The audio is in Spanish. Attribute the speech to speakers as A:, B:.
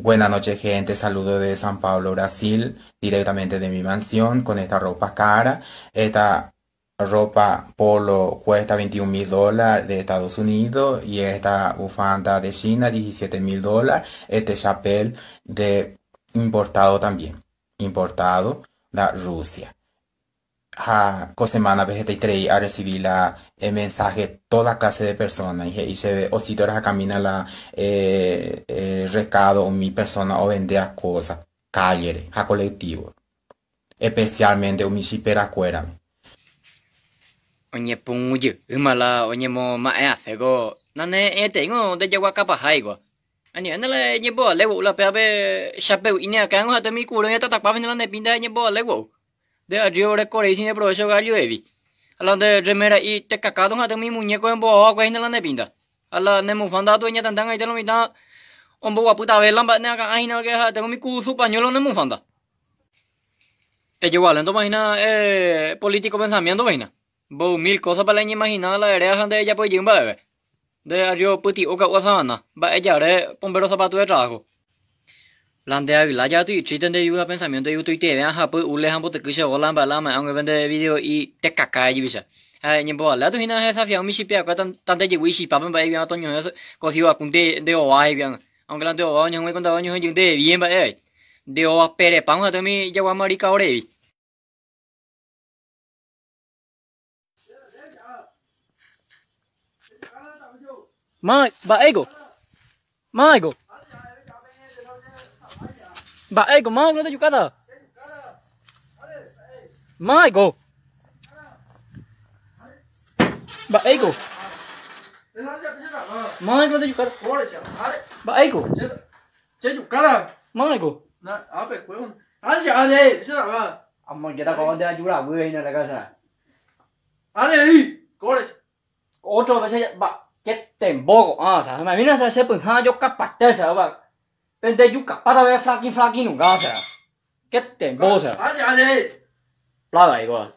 A: Buenas noches gente, saludo de San Pablo, Brasil, directamente de mi mansión con esta ropa cara. Esta ropa polo cuesta 21 mil dólares de Estados Unidos y esta bufanda de China 17 mil dólares. Este chapel de importado también, importado de Rusia ha y tres a recibir la eh, mensaje toda clase de personas y, y se o oh, si a caminar la eh, eh, recado o mi persona o vender cosas calle a colectivo especialmente o mi chipera cuera
B: oñe punguye mo ma hace go nane e tengo de yagua capa haigo ani andale ni bo la pe ave chape ine akan ha mi cura, ya tata pa vende la ne pinda ni bo de arriba de Corea y de provecho gallo evi. A la de remera y te cacado a mi muñeco en boa agua en la nepinda. A la de mufanda dueña tan tan ahí te lo mitad. Un e, poco puta vela, ne acá ahí no que tengo mi cuso pañuelo en mufanda. Te llevo hablando vaina eh, político pensamiento vaina. Bo mil cosas para la imaginada la hereja de ella pues llega un e bebé. De arriba puti oca uasana. Va ella re bombero zapato de trabajo. lần đầu là giáo tôi chỉ đến đây vừa bên mình tôi yêu tôi tiền ha bữa ule ham bộ tự cứ sao làm bà làm mà ông người bên đây video y tết cả cái gì bây giờ hay nhưng bỏ là tôi hiện nay sao phải ông ship cái tan tan đây chỉ quý ship bạn bây giờ tôi nhớ có thiếu cũng để để ở ai bây giờ ông cái lần tôi ở nhưng mấy con tôi nhưng những để yên vậy ấy để ở bề để bằng tôi mới giờ qua mà đi câu đấy mai bà ấy go mai go Baik, go mang lo juga dah. Mai go. Baik go. Mai lo juga. Baik go. c e m juga dah. Mai go. Nah, apa kau yang? Ada siapa deh? Siapa? Amma kita m a w a n dia jura, buaya ini lagi sah. Ada ini, kau deh. Auto macam ba, ket tembok. Ah, sah. Mana sah? Saya pun hanya jok kapat dah sah, bang. Pende yuca, para ver flaquín, flaquín, nunca, o sea. ¿Qué te, o sea? Aja, aja. Plaga igual.